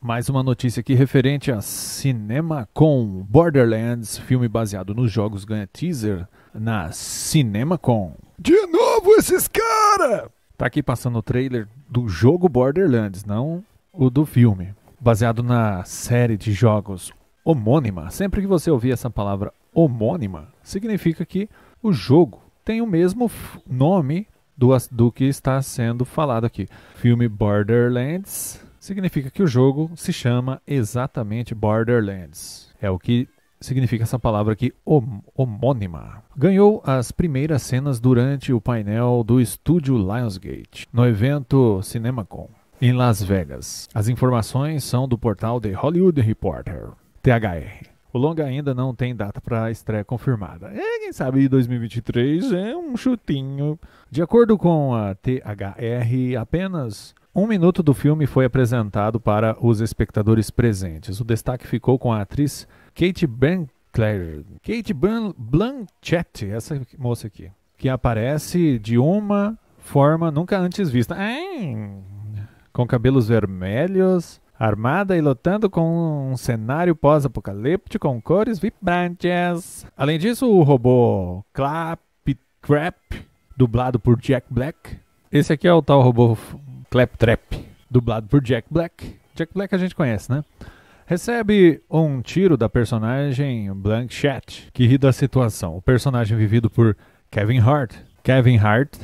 Mais uma notícia aqui referente a CinemaCon Borderlands, filme baseado nos jogos, ganha teaser na CinemaCon. De novo esses cara! Tá aqui passando o trailer do jogo Borderlands, não o do filme. Baseado na série de jogos homônima. Sempre que você ouvir essa palavra homônima, significa que o jogo tem o mesmo nome do, do que está sendo falado aqui. Filme Borderlands significa que o jogo se chama exatamente Borderlands. É o que significa essa palavra aqui homônima. Ganhou as primeiras cenas durante o painel do estúdio Lionsgate, no evento CinemaCon, em Las Vegas. As informações são do portal The Hollywood Reporter, THR. O longa ainda não tem data para estreia confirmada. É, quem sabe 2023 é um chutinho. De acordo com a THR, apenas um minuto do filme foi apresentado para os espectadores presentes. O destaque ficou com a atriz Kate Blanchett. Kate Blanchett, essa moça aqui, que aparece de uma forma nunca antes vista. com cabelos vermelhos armada e lotando com um cenário pós-apocalíptico com cores vibrantes. Além disso, o robô Clap Trap, dublado por Jack Black. Esse aqui é o tal robô Clap Trap, dublado por Jack Black. Jack Black a gente conhece, né? Recebe um tiro da personagem Blank Chat, que ri da situação. O personagem vivido por Kevin Hart. Kevin Hart,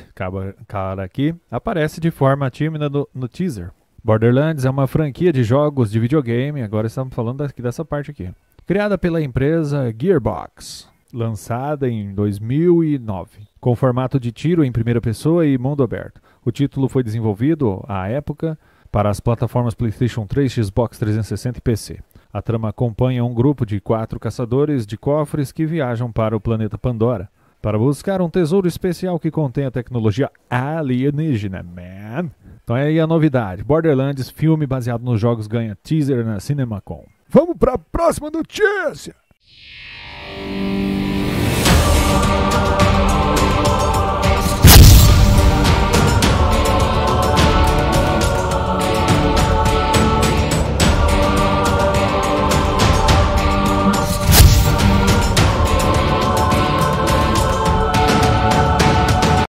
cara aqui, aparece de forma tímida no, no teaser. Borderlands é uma franquia de jogos de videogame, agora estamos falando aqui dessa parte aqui. Criada pela empresa Gearbox, lançada em 2009, com formato de tiro em primeira pessoa e mundo aberto. O título foi desenvolvido, à época, para as plataformas PlayStation 3, Xbox 360 e PC. A trama acompanha um grupo de quatro caçadores de cofres que viajam para o planeta Pandora para buscar um tesouro especial que contém a tecnologia alienígena, man então é aí a novidade. Borderlands, filme baseado nos jogos, ganha teaser na CinemaCon. Vamos para a próxima notícia!